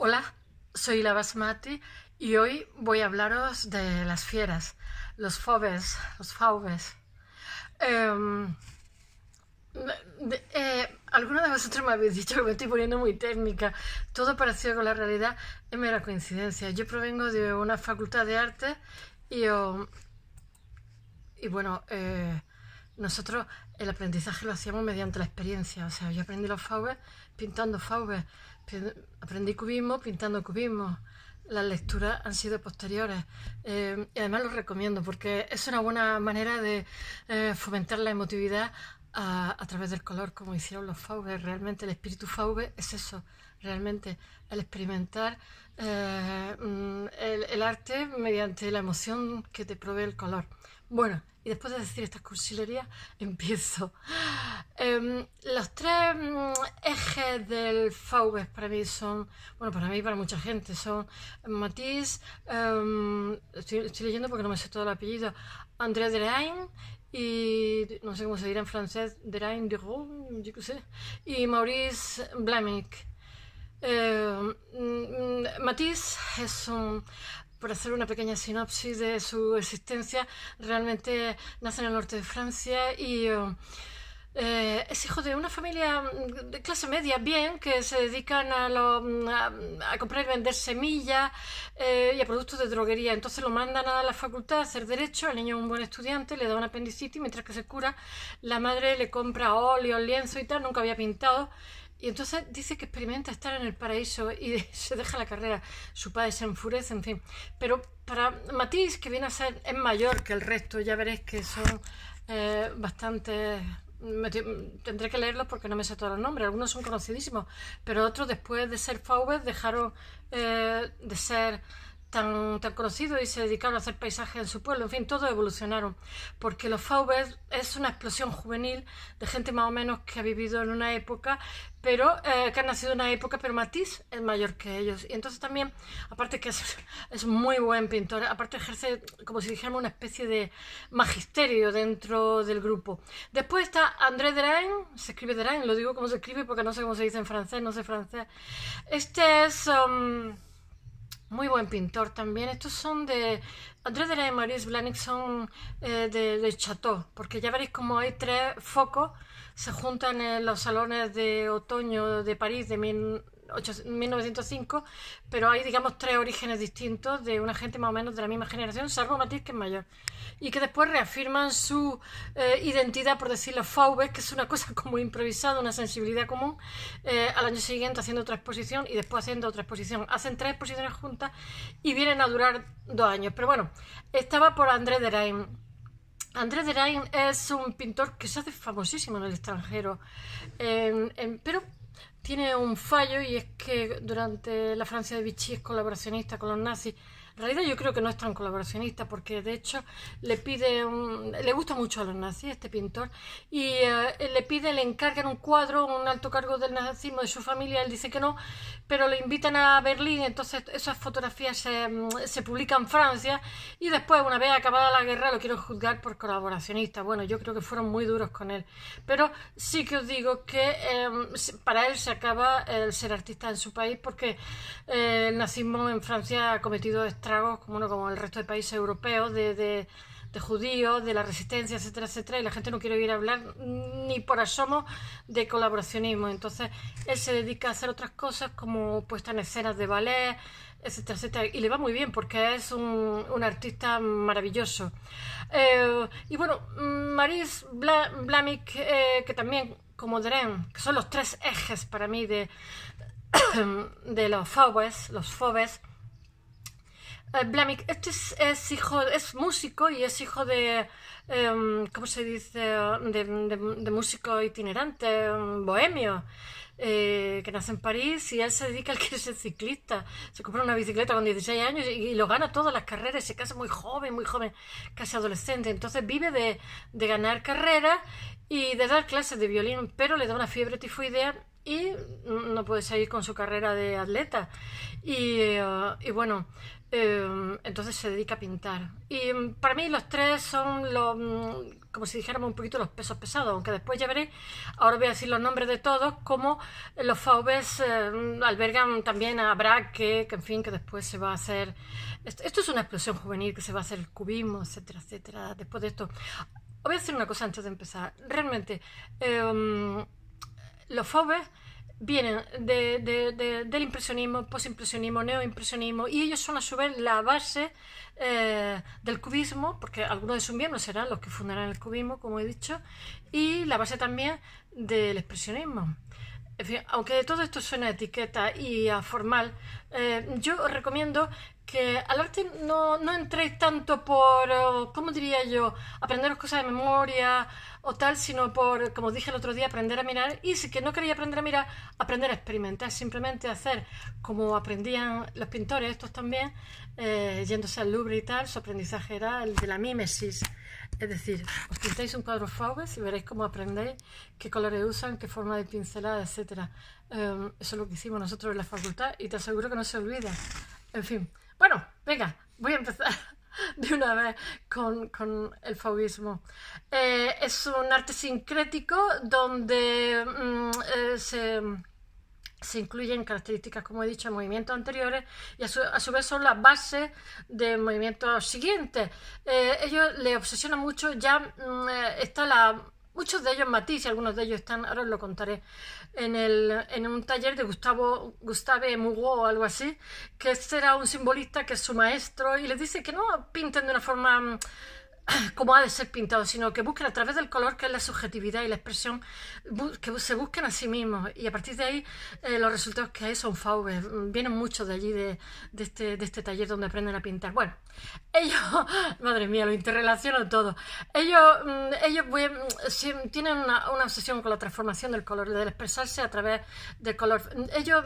Hola, soy la Basmati y hoy voy a hablaros de las fieras, los fobes, los faubes. Em, eh, algunos de vosotros me habéis dicho que me estoy poniendo muy técnica. Todo parecido con la realidad es mera coincidencia. Yo provengo de una facultad de arte y, y bueno, eh, nosotros el aprendizaje lo hacíamos mediante la experiencia. O sea, yo aprendí los faubes pintando faubes aprendí cubismo pintando cubismo. Las lecturas han sido posteriores. Eh, y además los recomiendo porque es una buena manera de eh, fomentar la emotividad a, través del color, como hicieron los fauves. Realmente el espíritu Fauve es eso. Realmente el experimentar eh, mm, el, el arte mediante la emoción que te provee el color. Bueno, y después de decir estas cursilerías, empiezo. Em, los tres mm, ejes del Faubes para mí son, bueno, para mí y para mucha gente, son Matisse, em, estoy, leyendo porque no me sé todo el apellido, André Derain y no sé cómo se dirá en francés, Derain, Roux, yo qué sé, y Maurice Blamick. Em, mm, mm, Matisse es un por hacer una pequeña sinopsis de su existencia, realmente nace en el norte de Francia y eh, eh, es hijo de una familia mm, de clase media, bien, que se dedican a, mm, comprar y vender semillas eh, y a productos de droguería. Entonces lo mandan a la facultad a hacer derecho, el niño es un buen estudiante, le da un apendicitis, mientras que se cura, la madre le compra óleo, lienzo y tal, nunca había pintado y entonces dice que experimenta estar en el paraíso y se deja la carrera. Su padre se enfurece, en fin. Pero para Matisse que viene a ser, es mayor que el resto, ya veréis que son eh, bastante... tendré que leerlos porque no me sé todos los nombres, algunos son conocidísimos, pero otros después de ser Faubert dejaron eh, de ser tan, tan conocidos y se dedicaron a hacer paisajes en su pueblo. En fin, todos evolucionaron, porque los Faubert es una explosión juvenil de gente más o menos que ha vivido en una época, pero eh, que ha nacido en una época, pero Matisse es mayor que ellos. Y entonces también, aparte que es, muy buen pintor, aparte ejerce como si dijéramos una especie de magisterio dentro del grupo. Después está André Derain, se escribe Derain, lo digo como se escribe porque no sé cómo se dice en francés, no sé francés. Este es... Um, muy buen pintor también. Estos son de Andrés de la y Maurice son eh, de, Chateau, porque ya veréis como hay tres focos, se juntan en los salones de otoño de París de 1905, pero hay, digamos, tres orígenes distintos de una gente más o menos de la misma generación, salvo Matiz, que es mayor y que después reafirman su eh, identidad, por decirlo, Faube, que es una cosa como improvisada, una sensibilidad común, eh, al año siguiente haciendo otra exposición y después haciendo otra exposición. Hacen tres exposiciones juntas y vienen a durar dos años. Pero bueno, estaba por André Derain. André Derain es un pintor que se hace famosísimo en el extranjero, pero tiene un fallo y es que durante la Francia de Vichy es colaboracionista con los nazis realidad yo creo que no es tan colaboracionista porque de hecho le pide le gusta mucho a los nazis este pintor y eh, le pide, le encargan un cuadro, un alto cargo del nazismo de su familia, él dice que no, pero le invitan a Berlín, entonces esas fotografías se, mm, se publican en Francia y después una vez acabada la guerra lo quieren juzgar por colaboracionista. Bueno, yo creo que fueron muy duros con él, pero sí que os digo que em, para él se acaba el ser artista en su país porque eh, el nazismo en Francia ha cometido esta como, como el resto de países europeos, de, judíos, de la resistencia, etcétera, etcétera, y la gente no quiere oír hablar ni por asomo de colaboracionismo. Entonces, él se dedica a hacer otras cosas como puesta en escenas de ballet, etcétera, etcétera. Y le va muy bien porque es un, artista maravilloso. Eh, y bueno, Maris Bla, Blamik, eh, que también, como Dren, que son los tres ejes para mí de, de los fobes, los fobes, eh, Blamik, este es, hijo, es músico y es hijo de, em, ¿cómo se dice?, de, músico itinerante, em, bohemio, eh, que nace en París y él se dedica al que es ciclista. Se compra una bicicleta con 16 años y, lo gana todas las carreras, se casa muy joven, muy joven, casi adolescente. Entonces vive de, de ganar carreras y de dar clases de violín, pero le da una fiebre tifoidea y no puede seguir con su carrera de atleta. Y, eh, bueno, eh, entonces se dedica a pintar. Y para mí los tres son los, mm, como si dijéramos un poquito los pesos pesados, aunque después ya veré ahora voy a decir los nombres de todos, como los Fauves eh, albergan también a Braque, que en fin, que después se va a hacer, esto, es una explosión juvenil, que se va a hacer el cubismo, etcétera, etcétera, después de esto. Voy a decir una cosa antes de empezar. Realmente, em, los fobes vienen de, de, de, del impresionismo, postimpresionismo, neoimpresionismo, y ellos son a su vez la base eh, del cubismo, porque algunos de sus miembros serán los que fundarán el cubismo, como he dicho, y la base también del expresionismo en fin, aunque todo esto suena a etiqueta y a formal, eh, yo os recomiendo que al arte no, no entréis tanto por, eh, ¿cómo diría yo?, aprenderos cosas de memoria o tal, sino por, como dije el otro día, aprender a mirar. Y si que no quería aprender a mirar, aprender a experimentar, simplemente hacer como aprendían los pintores, estos también, eh, yéndose al Louvre y tal, su aprendizaje era el de la mímesis. Es decir, os pintáis un cuadro Faubes y veréis cómo aprendéis qué colores usan, qué forma de pincelada, etc. Em, eso es lo que hicimos nosotros en la facultad y te aseguro que no se olvida. En fin, bueno, venga, voy a empezar de una vez con, el fauvismo. Eh, es un arte sincrético donde mm, eh, se se incluyen características, como he dicho, en movimientos anteriores y a su, vez son las bases de movimientos siguientes. Eh, ellos le obsesiona mucho, ya mm, eh, está la... Muchos de ellos matiz y algunos de ellos están, ahora os lo contaré, en, un taller de Gustavo, Gustave Mugo o algo así, que será un simbolista que es su maestro y les dice que no pinten de una forma... Mm, como ha de ser pintado, sino que busquen a través del color, que es la subjetividad y la expresión, que se busquen a sí mismos. Y a partir de ahí, eh, los resultados que hay son fauves. Mm, vienen muchos de allí, este, de, este, taller donde aprenden a pintar. Bueno, ellos, madre mía, lo interrelaciono todo. Ellos, mm, ellos mm, tienen una, obsesión con la transformación del color, del expresarse a través del color. Ellos,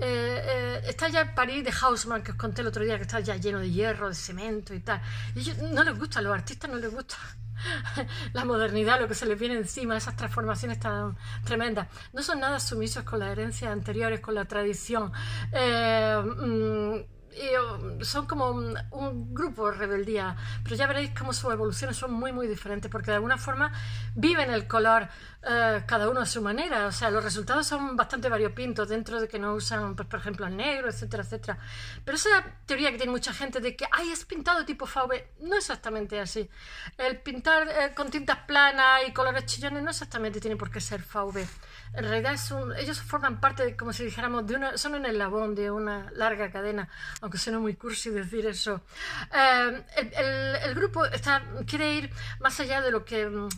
eh, eh, está ya en París de Hausmann, que os conté el otro día, que está ya lleno de hierro, de cemento y tal. Y ellos no les gusta lo arte artistas no le gusta la modernidad, lo que se les viene encima, esas transformaciones tan tremendas. No son nada sumisos con las herencias anteriores, con la tradición. Eh, mm, Um, son como un, grupo rebeldía, pero ya veréis cómo sus evoluciones son muy, muy diferentes, porque de alguna forma viven el color eh, cada uno a su manera. O sea, los resultados son bastante variopintos dentro de que no usan, pues, por ejemplo, el negro, etcétera, etcétera. Pero esa teoría que tiene mucha gente de que, ay, es pintado tipo faube, no exactamente así. El pintar eh, con tintas planas y colores chillones no exactamente tiene por qué ser faube en realidad ellos forman parte, como si dijéramos, de una, son el labón de una larga cadena, aunque suena muy cursi decir eso. Eh, el, el, grupo está, quiere ir más allá de lo que mm,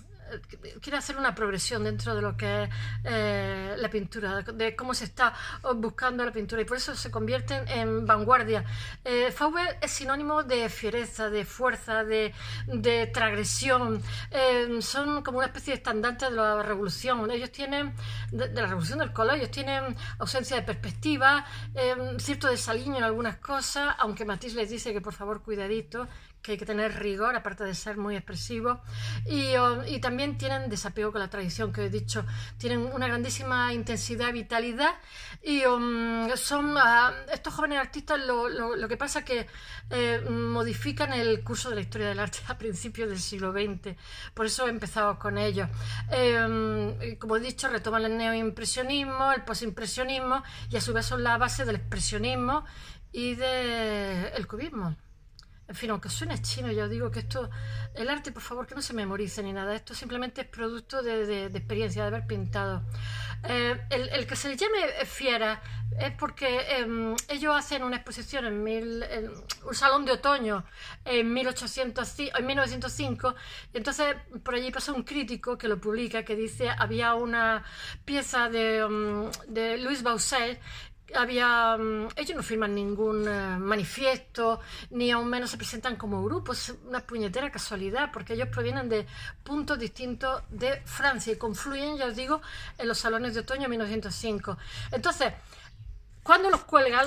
quiere hacer una progresión dentro de lo que es eh, la pintura, de cómo se está oh, buscando la pintura y por eso se convierten en vanguardia. Eh, es sinónimo de fiereza, de fuerza, de, de transgresión, eh, son como una especie de estandarte de la revolución. Ellos tienen, de, de, la revolución del color, ellos tienen ausencia de perspectiva, eh, cierto desaliño en algunas cosas, aunque Matisse les dice que por favor cuidadito, que hay que tener rigor, aparte de ser muy expresivo y, también tienen desapego con la tradición, que he dicho, tienen una grandísima intensidad, vitalidad, y um, son ah, estos jóvenes artistas lo, que pasa que eh, modifican el curso de la historia del arte a principios del siglo XX, por eso he empezado con ellos. Eh, um, como he dicho, retoman el neoimpresionismo, el posimpresionismo, y a su vez son la base del expresionismo y del cubismo en fin, aunque suene chino, ya digo que esto, el arte, por favor, que no se memorice ni nada, esto simplemente es producto de, experiencia, de haber pintado. Eh, el, que se le llame eh, fiera es porque em, ellos hacen una exposición en, un salón de otoño en, 1800, en 1905 y entonces por allí pasa un crítico que lo publica que dice había una pieza de, Luis em, Louis Bausset había, mm, ellos no firman ningún eh, manifiesto, ni aún menos se presentan como grupos, una puñetera casualidad, porque ellos provienen de puntos distintos de Francia y confluyen, ya os digo, en los salones de otoño de 1905. Entonces, cuando los cuelgan,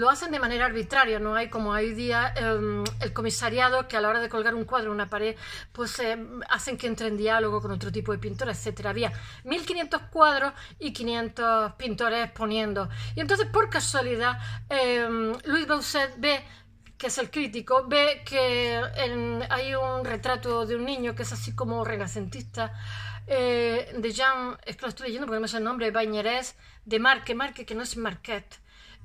lo, hacen de manera arbitraria, no hay como hoy día em, el comisariado que a la hora de colgar un cuadro en una pared, pues eh, hacen que entre en diálogo con otro tipo de pintores, etc. Había 1500 cuadros y 500 pintores poniendo. Y entonces, por casualidad, em, Luis Bauset ve que es el crítico, ve que hay un retrato de un niño que es así como renacentista, eh, de Jean, es que lo estoy leyendo porque no me sé el nombre, Bañerés, de Marque, Marque que no es Marquette,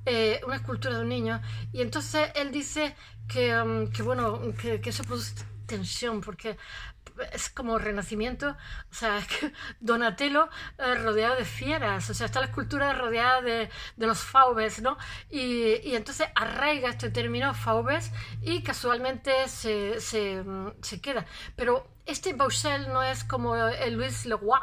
eh, una escultura de un niño. Y entonces él dice que, mm, bueno, que, que eso produce tensión, porque es como renacimiento, o sea, es que Donatello eh, rodeado de fieras, o sea, está la escultura rodeada de, de los faubes, ¿no? Y, y, entonces arraiga este término faubes y casualmente se, se, mm, se queda. Pero este Bauchel no es como el Luis Leroy,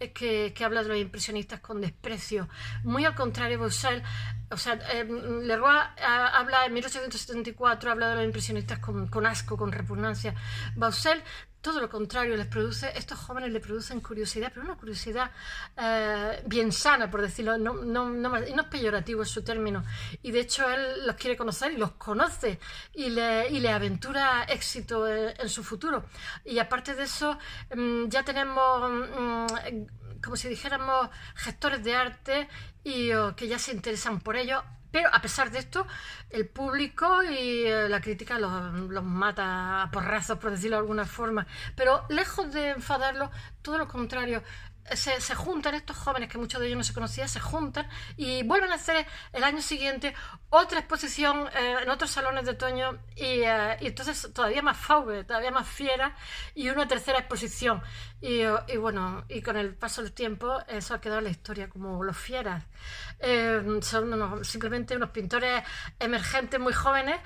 eh, que, que, habla de los impresionistas con desprecio. Muy al contrario, Bouchel, o sea, eh, mm, Leroy ah, habla en 1874, habla de los impresionistas con, con asco, con repugnancia. Baucel todo lo contrario, les produce, estos jóvenes le producen curiosidad, pero una curiosidad eh, bien sana, por decirlo, no, no, no, no es peyorativo en su término. Y de hecho él los quiere conocer y los conoce y le, le aventura éxito eh, en, su futuro. Y aparte de eso, mm, ya tenemos, mm, como si dijéramos, gestores de arte y, oh, que ya se interesan por ello pero a pesar de esto, el público y eh, la crítica los, mata a porrazos, por decirlo de alguna forma. Pero lejos de enfadarlos, todo lo contrario. Se, juntan estos jóvenes que muchos de ellos no se conocían, se juntan y vuelven a hacer el año siguiente otra exposición eh, en otros salones de otoño y, eh, y entonces todavía más faube, todavía más fiera y una tercera exposición. Y, y, bueno, y con el paso del tiempo eso ha quedado en la historia, como los fieras. Em, son simplemente unos pintores emergentes muy jóvenes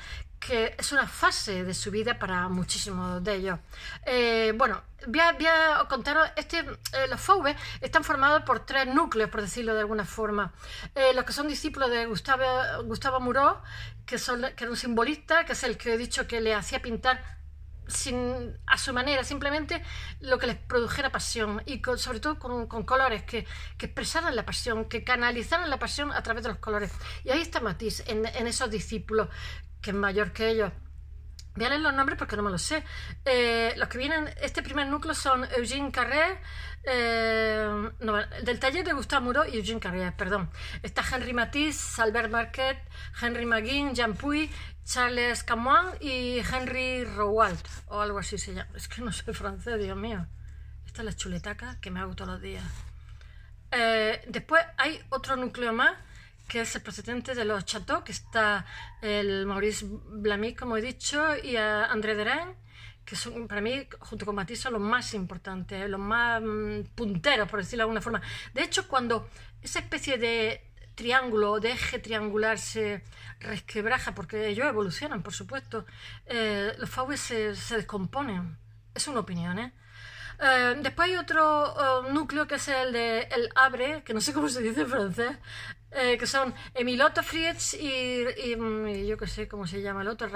que es una fase de su vida para muchísimos de ellos. Eh, bueno, voy a, contaros, este, eh, los Fauves están formados por tres núcleos, por decirlo de alguna forma. Eh, los que son discípulos de Gustavo, Gustavo Muró, que, son, que era un simbolista, que es el que he dicho que le hacía pintar sin, a su manera, simplemente lo que les produjera pasión y sobre todo con, colores que, expresaran la pasión, que canalizaran la pasión a través de los colores. Y ahí está Matisse en, en esos discípulos que es mayor que ellos Voy los nombres porque no me los sé. Eh, los que vienen, este primer núcleo son Eugene Carré, eh, del taller de Gustave Moreau y Eugene Carré, perdón. Está Henry Matisse, Albert Marquette, Henry Maguin, Jean Puy, Charles Camoin y Henry Rouault, o algo así se llama. Es que no sé francés, Dios mío. Esta es la chuletaca que me hago todos los días. Eh, después hay otro núcleo más que es el procedente de los Chateaux, que está el Maurice Blamy, como he dicho, y a André Derain, que son para mí, junto con Matisse, son los más importantes, eh, los más mm, punteros, por decirlo de alguna forma. De hecho, cuando esa especie de triángulo, o de eje triangular se resquebraja, porque ellos evolucionan, por supuesto, eh, los Fauves se, se descomponen. Es una opinión, ¿eh? Eh, después hay otro eh, núcleo que es el de el Abre, que no sé cómo se dice en francés, eh, que son Emiloto Fritz y, mm, yo que sé cómo se llama el otro,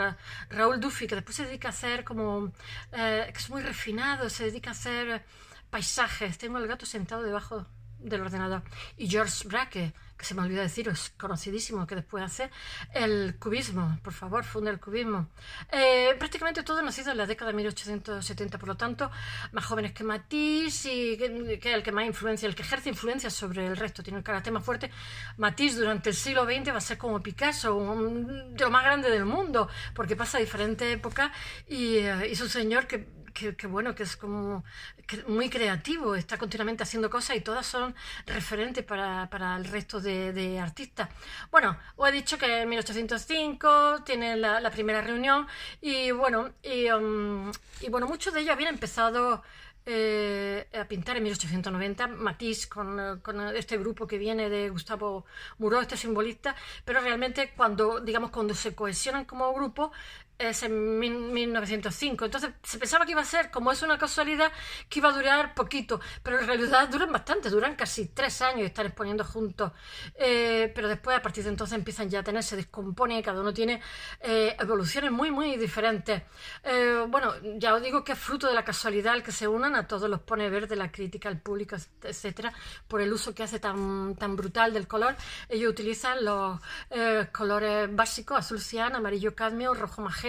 Raúl Duffy, que después se dedica a hacer como, que es muy refinado, se dedica a hacer paisajes. Tengo el gato sentado debajo del ordenador. Y George Braque, se me olvidó es conocidísimo, que después hace el cubismo, por favor, funda el cubismo. Eh, prácticamente todo nacido en la década de 1870, por lo tanto, más jóvenes que Matisse y que, es el que más influencia, el que ejerce influencia sobre el resto, tiene el carácter más fuerte. Matisse durante el siglo XX va a ser como Picasso, de lo más grande del mundo, porque pasa a diferentes épocas y, eh, y su señor que que, bueno, que es como muy creativo, está continuamente haciendo cosas y todas son referentes para, para el resto de, artistas. Bueno, os he dicho que en 1805 tiene la, primera reunión y bueno, um, y, bueno, muchos de ellos habían empezado... Eh, a pintar en 1890 Matisse con, este grupo que viene de Gustavo Muró, este simbolista, pero realmente cuando, digamos, cuando se cohesionan como grupo, es en 1905. Entonces se pensaba que iba a ser, como es una casualidad, que iba a durar poquito, pero en realidad duran bastante, duran casi tres años estar exponiendo juntos. Eh, pero después, a partir de entonces, empiezan ya a tener, se descompone, cada uno tiene eh, evoluciones muy, muy diferentes. Eh, bueno, ya os digo que es fruto de la casualidad el que se unan, a todos los pone verde la crítica, al público, etcétera, por el uso que hace tan, tan brutal del color. Ellos utilizan los colores básicos, azul cian, amarillo cadmio, rojo magenta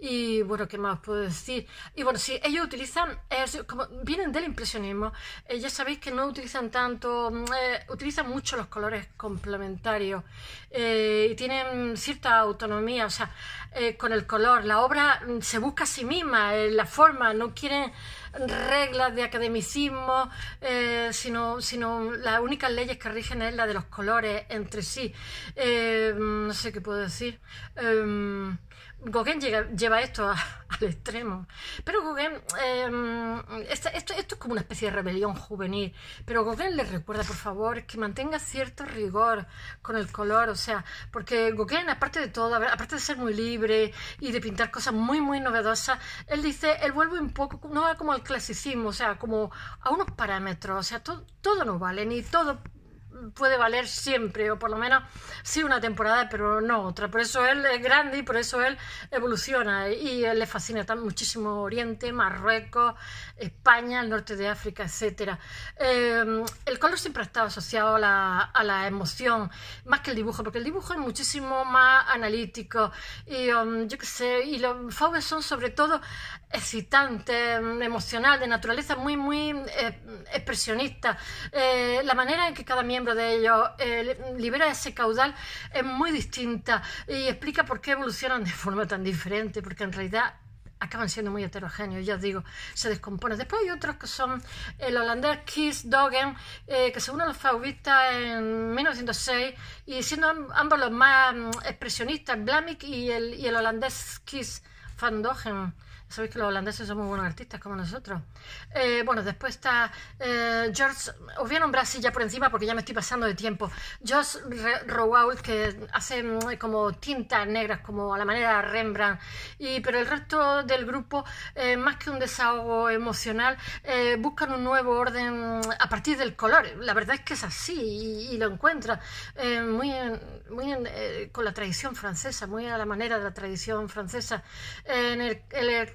y bueno, ¿qué más puedo decir? Y bueno, si ellos utilizan, es, eh, como, vienen del impresionismo, eh, ya sabéis que no utilizan tanto, mm, eh, utilizan mucho los colores complementarios y tienen cierta autonomía, o sea, con el color, la obra mm, se busca a sí misma, la forma, no quieren reglas de academicismo, sino, sino las únicas leyes que rigen es la de los colores entre sí. Mm, no sé qué puedo decir. Em, Gauguin lleva esto al extremo. Pero Gauguin, em, esto, es como una especie de rebelión juvenil. Pero Gauguin le recuerda, por favor, que mantenga cierto rigor con el color. O sea, porque Gauguin, aparte de todo, aparte de ser muy libre y de pintar cosas muy, muy novedosas, él dice, él vuelve un poco, no como al clasicismo, o sea, como a unos parámetros. O sea, todo no vale, ni todo puede valer siempre, o por lo menos sí una temporada, pero no otra. Por eso él es grande y por eso él evoluciona y le fascina muchísimo Oriente, Marruecos, España, el norte de África, etc. Em, el color siempre ha estado asociado a la, emoción, más que el dibujo, porque el dibujo es muchísimo más analítico y em, yo qué sé, y los fauves son sobre todo excitantes, em, emocional, de naturaleza muy, muy eh, expresionista. Eh, la manera en que cada miembro de ellos, eh, libera ese caudal, es eh, muy distinta y explica por qué evolucionan de forma tan diferente, porque en realidad acaban siendo muy heterogéneos, ya os digo, se descomponen. Después hay otros que son el holandés Kiss Dogen, eh, que se unen a los fauvistas en 1906, y siendo ambos los más mm, expresionistas, Blamick y el, y el holandés Kees van Dogen. Sabéis que los holandeses son muy buenos artistas como nosotros. Eh, bueno, después está eh, George, os voy a nombrar así ya por encima porque ya me estoy pasando de tiempo. George Rowault, que hace mm, como tintas negras, como a la manera de Rembrandt. Y, pero el resto del grupo, eh, más que un desahogo emocional, buscan un nuevo orden mm, a partir del color. La verdad es que es así y, lo encuentra muy, muy con la tradición francesa, muy a la manera de la tradición francesa. En el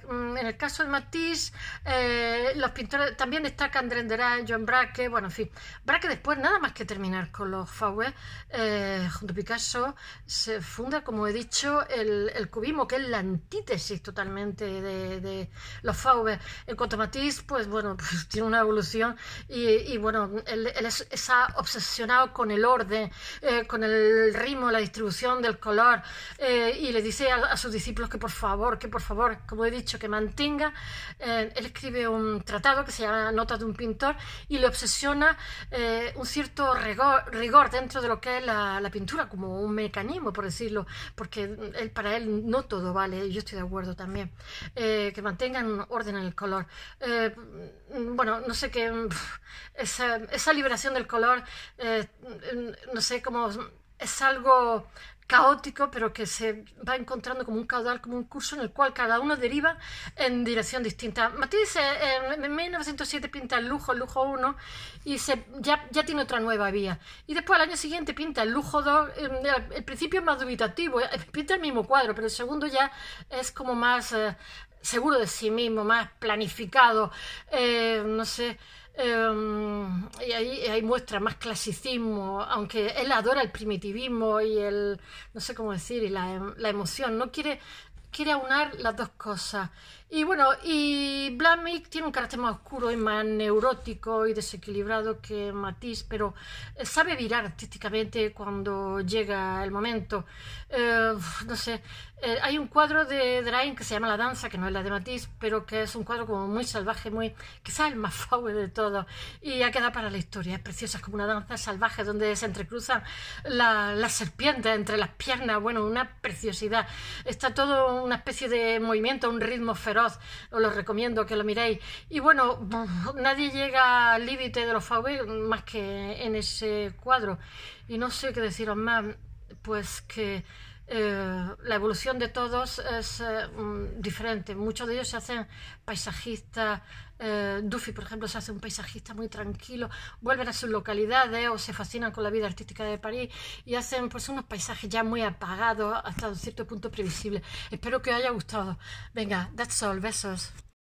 Mm, en el caso de Matisse, eh, los pintores también destacan Drenderán, John Braque, bueno, en fin. Braque después, nada más que terminar con los fauves eh, junto a Picasso, se funda, como he dicho, el, cubismo, que es la antítesis totalmente de, los fauves En cuanto a Matisse, pues bueno, pues, tiene una evolución y, bueno, él, es, está obsesionado con el orden, eh, con el ritmo, la distribución del color y le dice a sus discípulos que por favor, que por favor, como he dicho, que mantenga. Eh, él escribe un tratado que se llama Notas de un pintor y le obsesiona eh, un cierto rigor, dentro de lo que es la, pintura, como un mecanismo, por decirlo, porque él, para él no todo vale, yo estoy de acuerdo también, eh, que mantengan orden en el color. Eh, bueno, no sé qué, esa, esa liberación del color, no sé cómo es algo caótico, pero que se va encontrando como un caudal, como un curso en el cual cada uno deriva en dirección distinta. Matisse eh, en 1907 pinta el lujo, el lujo 1, y se, ya, tiene otra nueva vía. Y después al año siguiente pinta el lujo 2, el, principio es más dubitativo, eh, pinta el mismo cuadro, pero el segundo ya es como más eh, seguro de sí mismo, más planificado, no sé. Em, y ahí, muestra más clasicismo, aunque él adora el primitivismo y el, no sé cómo decir, y la, em, la emoción. No quiere quiere aunar las dos cosas. Y bueno, y Meek tiene un carácter más oscuro y más neurótico y desequilibrado que Matisse, pero eh, sabe virar artísticamente cuando llega el momento. Eh, no sé, eh, hay un cuadro de Drain que se llama La Danza, que no es la de Matisse, pero que es un cuadro como muy salvaje, muy quizás el más fauve de todo y ha quedado para la historia. Es preciosa, es como una danza salvaje donde se entrecruzan la, las serpientes entre las piernas. Bueno, una preciosidad. Está todo una especie de movimiento, un ritmo feroz, os lo recomiendo que lo miréis. Y bueno, nadie llega al límite de los VB más que en ese cuadro. Y no sé qué deciros más, pues que eh, la evolución de todos es eh, mm, diferente. Muchos de ellos se hacen paisajistas, eh, Duffy, por ejemplo, se hace un paisajista muy tranquilo, vuelven a sus localidades o se fascinan con la vida artística de París y hacen pues, unos paisajes ya muy apagados hasta un cierto punto previsible. Espero que os haya gustado. Venga, that's all, besos.